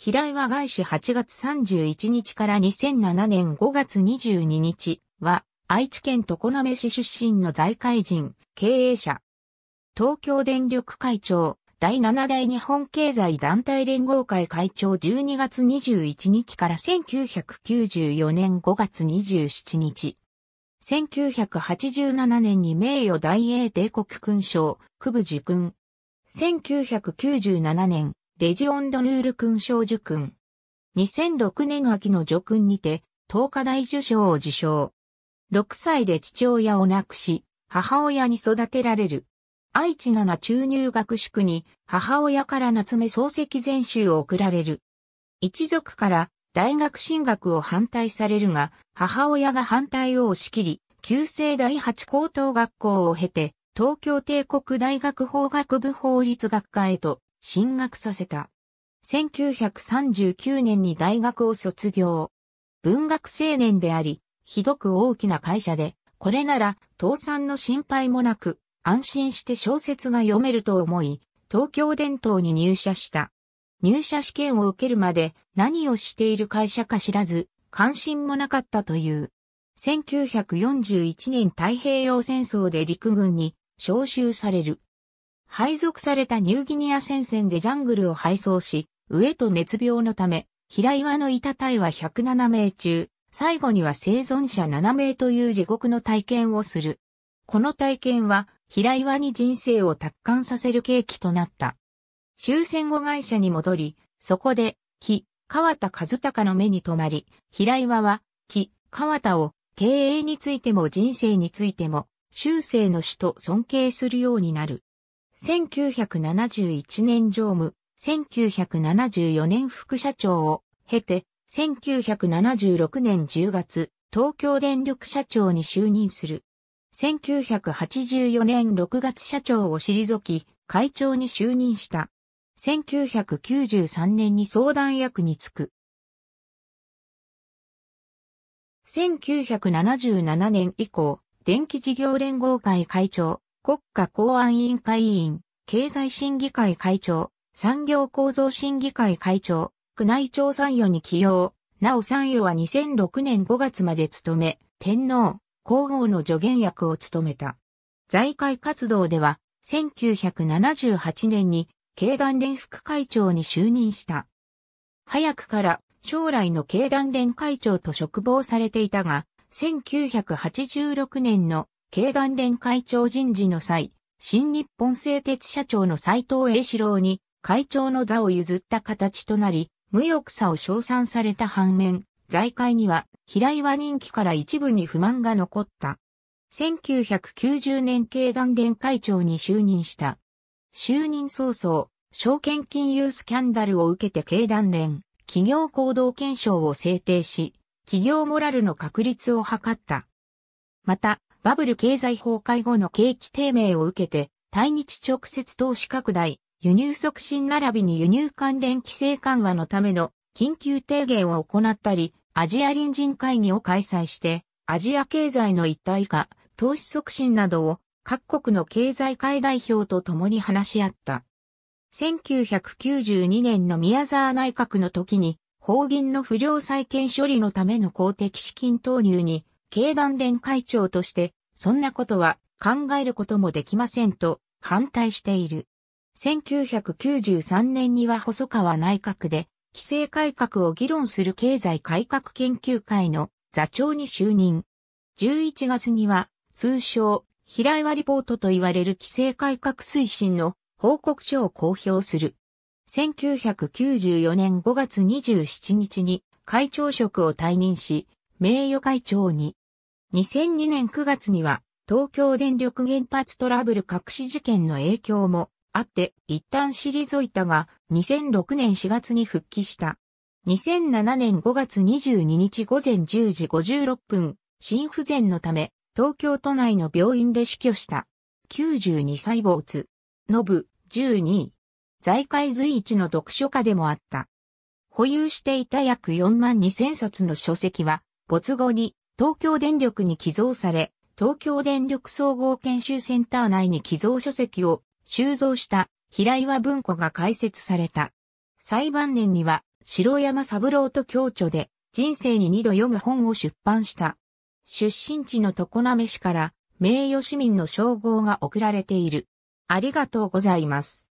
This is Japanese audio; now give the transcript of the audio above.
平井は外資8月31日から2007年5月22日は愛知県常滑市出身の財界人、経営者。東京電力会長、第7代日本経済団体連合会会長12月21日から1994年5月27日。1987年に名誉大英帝国勲章、区部受勲。1997年、レジオンドヌール勲章受勲。2006年秋の助勲にて、東華大受賞を受賞。6歳で父親を亡くし、母親に育てられる。愛知七中入学宿に母親から夏目漱石全集を送られる。一族から大学進学を反対されるが、母親が反対を押し切り、旧制第八高等学校を経て、東京帝国大学法学部法律学科へと進学させた。1939年に大学を卒業。文学青年であり、ひどく大きな会社で、これなら倒産の心配もなく、安心して小説が読めると思い、東京伝統に入社した。入社試験を受けるまで何をしている会社か知らず、関心もなかったという。1941年太平洋戦争で陸軍に召集される。配属されたニューギニア戦線でジャングルを配送し、飢えと熱病のため、平岩のいた隊は107名中、最後には生存者7名という地獄の体験をする。この体験は、平岩に人生を達観させる契機となった。終戦後会社に戻り、そこで、木、川田和孝の目に留まり、平岩は、木、川田を、経営についても人生についても、終生の死と尊敬するようになる。1971年常務、1974年副社長を経て、1976年10月、東京電力社長に就任する。1984年6月社長を退き、会長に就任した。1993年に相談役に就く。1977年以降、電気事業連合会会長、国家公安委員会委員、経済審議会会長、産業構造審議会会長、宮内庁参与に起用。なお参与は2006年5月まで務め、天皇、皇后の助言役を務めた。財界活動では、1978年に、経団連副会長に就任した。早くから将来の経団連会長と嘱望されていたが、1986年の経団連会長人事の際、新日本製鉄社長の斎藤栄四郎に会長の座を譲った形となり、無欲さを称賛された反面、財界には平岩人気から一部に不満が残った。1990年経団連会長に就任した。就任早々、証券金融スキャンダルを受けて経団連、企業行動検証を制定し、企業モラルの確立を図った。また、バブル経済崩壊後の景気低迷を受けて、対日直接投資拡大、輸入促進並びに輸入関連規制緩和のための緊急提言を行ったり、アジア隣人会議を開催して、アジア経済の一体化、投資促進などを各国の経済界代表と共に話し合った。1992年の宮沢内閣の時に、法銀の不良債権処理のための公的資金投入に経団連会長として、そんなことは考えることもできませんと反対している。1993年には細川内閣で、規制改革を議論する経済改革研究会の座長に就任。11月には、通称、平岩リポートと言われる規制改革推進の報告書を公表する。1994年5月27日に会長職を退任し、名誉会長に2002年9月には、東京電力原発トラブル隠し事件の影響もあって一旦退いたが2006年4月に復帰した。2007年5月22日午前10時56分、心不全のため東京都内の病院で死去した。92歳没。ノブ、12位。財界随一の読書家でもあった。保有していた約4万2000冊の書籍は、没後に東京電力に寄贈され、東京電力総合研修センター内に寄贈書籍を収蔵した平岩文庫が開設された。裁判年には城山三郎と共著で人生に二度読む本を出版した。出身地の常滑市から名誉市民の称号が贈られている。ありがとうございます。